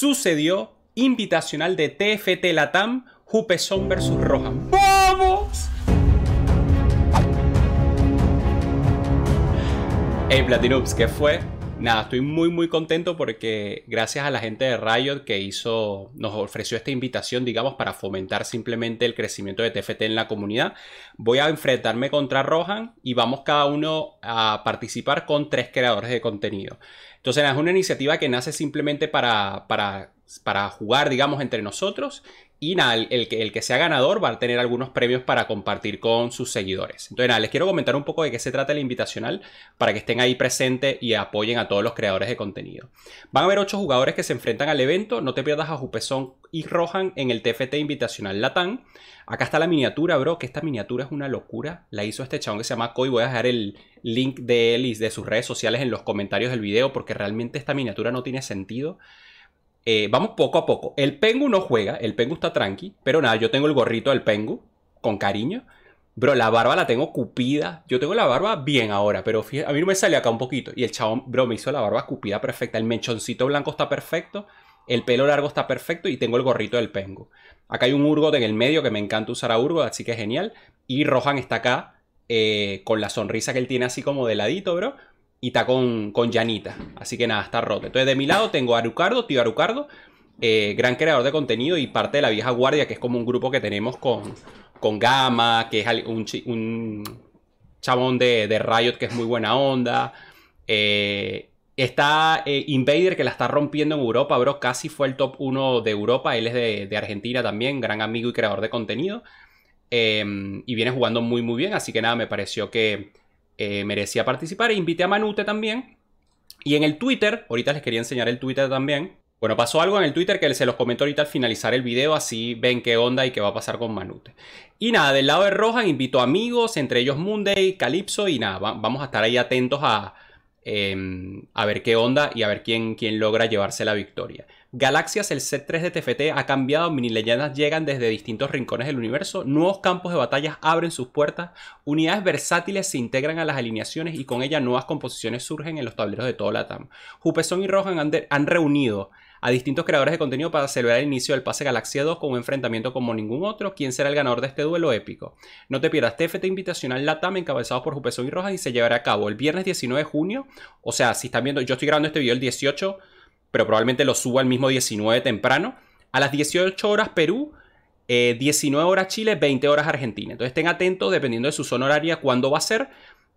sucedió invitacional de TFT Latam, Jupesón vs. Roja. ¡Vamos! Hey Platinups, ¿qué fue? nada, estoy muy muy contento porque gracias a la gente de Riot que hizo, nos ofreció esta invitación, digamos, para fomentar simplemente el crecimiento de TFT en la comunidad, voy a enfrentarme contra Rohan y vamos cada uno a participar con tres creadores de contenido. Entonces es una iniciativa que nace simplemente para, para, para jugar, digamos, entre nosotros y nada, el, que, el, que, sea ganador va a tener algunos premios para compartir con sus seguidores. Entonces, nada, les quiero comentar un poco de qué se trata el invitacional para que estén ahí presentes y apoyen a todos los creadores de contenido. Van a haber ocho jugadores que se enfrentan al evento. No te pierdas a Jupezón y Rohan en el TFT Invitacional Latán. Acá está la miniatura, bro, que esta miniatura es una locura. La hizo este chabón que se llama Koi. Voy a dejar el link de él y de sus redes sociales en los comentarios del video porque realmente esta miniatura no tiene sentido. Eh, vamos poco a poco. El Pengu no juega, el Pengu está tranqui, pero nada, yo tengo el gorrito del Pengu, con cariño. Bro, la barba la tengo cupida. Yo tengo la barba bien ahora, pero fíjate, a mí no me sale acá un poquito. Y el chabón, bro, me hizo la barba cupida perfecta. El mechoncito blanco está perfecto. El pelo largo está perfecto y tengo el gorrito del Pengu Acá hay un Urgot en el medio que me encanta usar a Urgot, así que es genial. Y Rohan está acá eh, con la sonrisa que él tiene así como de ladito, bro y está con, con Janita. Así que nada, está roto. Entonces de mi lado tengo a Arucardo, tío Arucardo, eh, gran creador de contenido y parte de la vieja guardia, que es como un grupo que tenemos con, con Gama, que es un, chabón de, de, Riot que es muy buena onda. Eh, está eh, Invader que la está rompiendo en Europa, bro. Casi fue el top 1 de Europa. Él es de, Argentina también, gran amigo y creador de contenido. y viene jugando muy, muy bien. Así que nada, me pareció que, eh, merecía participar. E invité a Manute también. Y en el Twitter, ahorita les quería enseñar el Twitter también. Bueno, pasó algo en el Twitter que se los comento ahorita al finalizar el video, así ven qué onda y qué va a pasar con Manute. Y nada, del lado de roja, invito amigos, entre ellos Monday, Calypso y nada, vamos a estar ahí atentos a, em, a ver qué onda y a ver quién, quién logra llevarse la victoria. Galaxias, el set 3 de TFT ha cambiado, mini leyendas llegan desde distintos rincones del universo, nuevos campos de batallas abren sus puertas, unidades versátiles se integran a las alineaciones y con ellas nuevas composiciones surgen en los tableros de todo Latam. Jupesón y Rohan han, reunido a distintos creadores de contenido para celebrar el inicio del pase Galaxia 2 con un enfrentamiento como ningún otro. ¿Quién será el ganador de este duelo épico? No te pierdas TFT Invitacional Latam encabezado por Jupesón y Rojas y se llevará a cabo el viernes 19 de junio. O sea, si están viendo, yo estoy grabando este video el 18 pero probablemente lo suba al mismo 19 temprano. A las 18 horas Perú, 19 eh, horas Chile, 20 horas Argentina. Entonces estén atentos dependiendo de su zona horaria cuándo va a ser.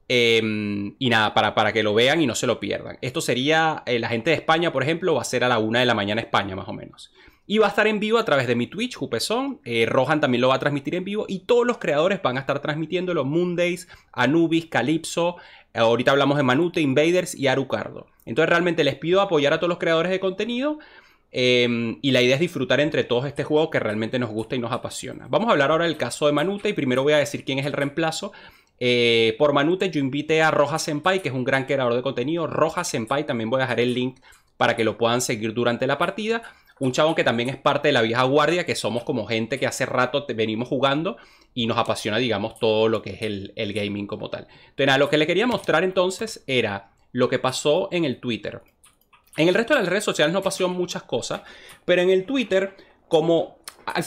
Em, y nada, para, para, que lo vean y no se lo pierdan. Esto sería, eh, la gente de España, por ejemplo, va a ser a la 1 de la mañana España, más o menos. Y va a estar en vivo a través de mi Twitch, Jupezón. Eh, Rohan también lo va a transmitir en vivo. Y todos los creadores van a estar transmitiéndolo. Moondays, Anubis, Calypso. Eh, ahorita hablamos de Manute, Invaders y Arucardo. Entonces realmente les pido apoyar a todos los creadores de contenido. Em, y la idea es disfrutar entre todos este juego que realmente nos gusta y nos apasiona. Vamos a hablar ahora del caso de Manute. Y primero voy a decir quién es el reemplazo. Eh, por Manute yo invité a Roja Senpai, que es un gran creador de contenido. Roja Senpai, también voy a dejar el link para que lo puedan seguir durante la partida un chabón que también es parte de la vieja guardia, que somos como gente que hace rato venimos jugando y nos apasiona, digamos, todo lo que es el, gaming como tal. Entonces, nada, lo que le quería mostrar entonces era lo que pasó en el Twitter. En el resto de las redes sociales no pasó muchas cosas, pero en el Twitter, como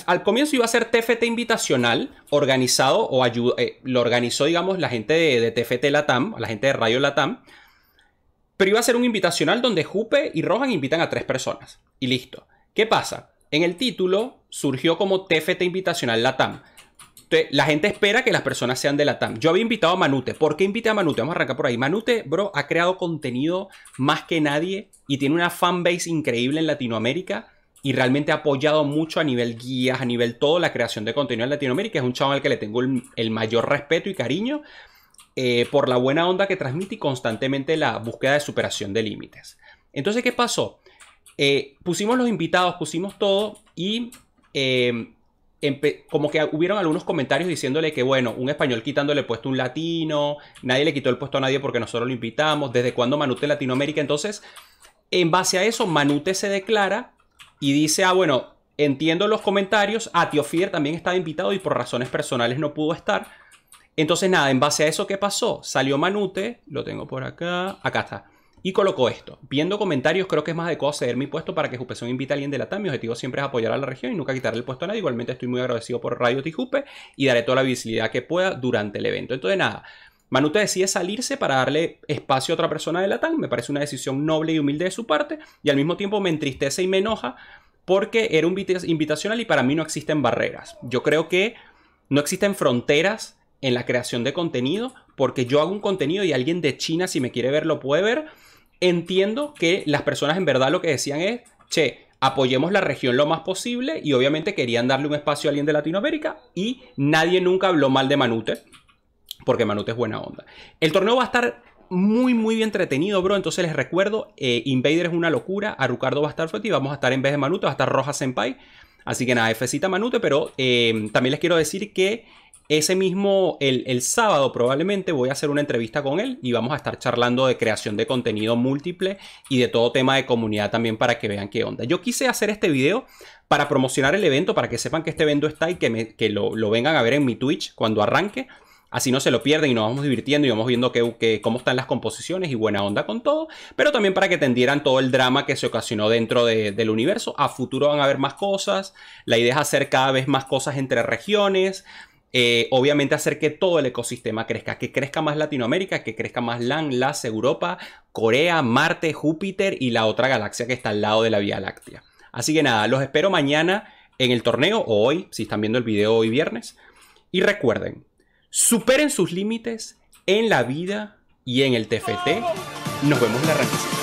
al, comienzo iba a ser TFT invitacional, organizado o eh, lo organizó, digamos, la gente de, de TFT Latam, la gente de Radio Latam, pero iba a ser un invitacional donde Jupe y Rohan invitan a tres personas y listo. ¿Qué pasa? En el título surgió como TFT Invitacional Latam. TAM. la gente espera que las personas sean de la TAM. Yo había invitado a Manute. ¿Por qué invité a Manute? Vamos a arrancar por ahí. Manute, bro, ha creado contenido más que nadie y tiene una fanbase increíble en Latinoamérica y realmente ha apoyado mucho a nivel guías, a nivel todo, la creación de contenido en Latinoamérica. Es un chaval al que le tengo el, mayor respeto y cariño eh, por la buena onda que transmite y constantemente la búsqueda de superación de límites. Entonces, ¿qué pasó? Eh, pusimos los invitados, pusimos todo y eh, como que hubieron algunos comentarios diciéndole que, bueno, un español quitándole puesto a un latino, nadie le quitó el puesto a nadie porque nosotros lo invitamos, desde cuando Manute Latinoamérica. Entonces, en base a eso, Manute se declara y dice, ah, bueno, entiendo los comentarios, a ah, Fier también estaba invitado y por razones personales no pudo estar. Entonces, nada, en base a eso, ¿qué pasó? Salió Manute, lo tengo por acá, acá está y colocó esto. Viendo comentarios, creo que es más adecuado ceder mi puesto para que Jupezón invite a alguien de TAM, Mi objetivo siempre es apoyar a la región y nunca quitarle el puesto a nadie. Igualmente estoy muy agradecido por Radio Tijupe y daré toda la visibilidad que pueda durante el evento. Entonces, nada. Manute decide salirse para darle espacio a otra persona de la TAM, Me parece una decisión noble y humilde de su parte. Y al mismo tiempo me entristece y me enoja porque era un invitacional y para mí no existen barreras. Yo creo que no existen fronteras en la creación de contenido porque yo hago un contenido y alguien de China si me quiere ver lo puede ver entiendo que las personas en verdad lo que decían es, che, apoyemos la región lo más posible y obviamente querían darle un espacio a alguien de Latinoamérica y nadie nunca habló mal de Manute, porque Manute es buena onda. El torneo va a estar muy, muy bien entretenido, bro. Entonces les recuerdo, eh, Invader es una locura, a Rucardo va a estar fuerte y vamos a estar en vez de Manute, va a estar Roja Senpai. Así que nada, cita Manute, pero eh, también les quiero decir que ese mismo, el, sábado probablemente voy a hacer una entrevista con él y vamos a estar charlando de creación de contenido múltiple y de todo tema de comunidad también para que vean qué onda. Yo quise hacer este video para promocionar el evento, para que sepan que este evento está y que, que lo, vengan a ver en mi Twitch cuando arranque. Así no se lo pierden y nos vamos divirtiendo y vamos viendo cómo están las composiciones y buena onda con todo. Pero también para que entendieran todo el drama que se ocasionó dentro del universo. A futuro van a haber más cosas. La idea es hacer cada vez más cosas entre regiones eh, obviamente hacer que todo el ecosistema crezca, que crezca más Latinoamérica, que crezca más LAN, LAS, Europa, Corea, Marte, Júpiter y la otra galaxia que está al lado de la Vía Láctea. Así que nada, los espero mañana en el torneo o hoy, si están viendo el video hoy viernes. Y recuerden, superen sus límites en la vida y en el TFT. Nos vemos en la